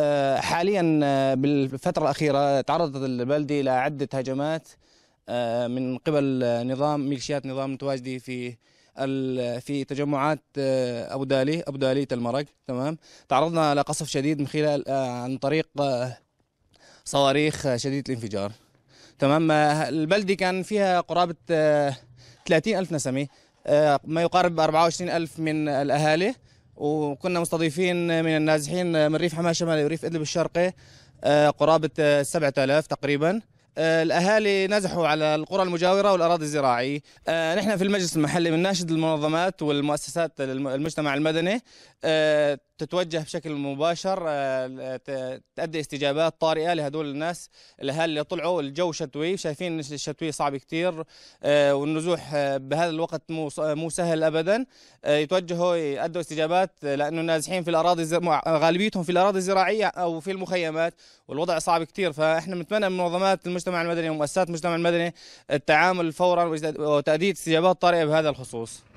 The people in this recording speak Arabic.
آه، حاليا آه، بالفترة الأخيرة تعرضت البلدة إلى عدة هجمات آه، من قبل نظام ميليشيات نظام متواجدة في في تجمعات أبو دالي أبو دالي المرق تمام تعرضنا لقصف شديد من خلال عن طريق صواريخ شديدة الانفجار تمام البلدة كان فيها قرابة 30 ألف نسمة ما يقارب 24 ألف من الأهالي وكنا مستضيفين من النازحين آه، من ريف حماه الشمالي وريف ادلب الشرقي آه، قرابه 7000 آه، تقريبا آه، الاهالي نزحوا على القرى المجاوره والاراضي الزراعيه آه، نحن في المجلس المحلي بنناشد المنظمات والمؤسسات المجتمع المدني آه، تتوجه بشكل مباشر تؤدي استجابات طارئه لهدول الناس الاهالي اللي طلعوا الجو شتوي شايفين الشتوي صعب كثير والنزوح بهذا الوقت مو مو سهل ابدا يتوجهوا يؤدوا استجابات لانه النازحين في الاراضي غالبيتهم في الاراضي الزراعيه او في المخيمات والوضع صعب كثير فاحنا بنتمنى من منظمات المجتمع المجتمع المدني ومؤسسات المجتمع المدني التعامل فورا وتأدية استجابات طارئة بهذا الخصوص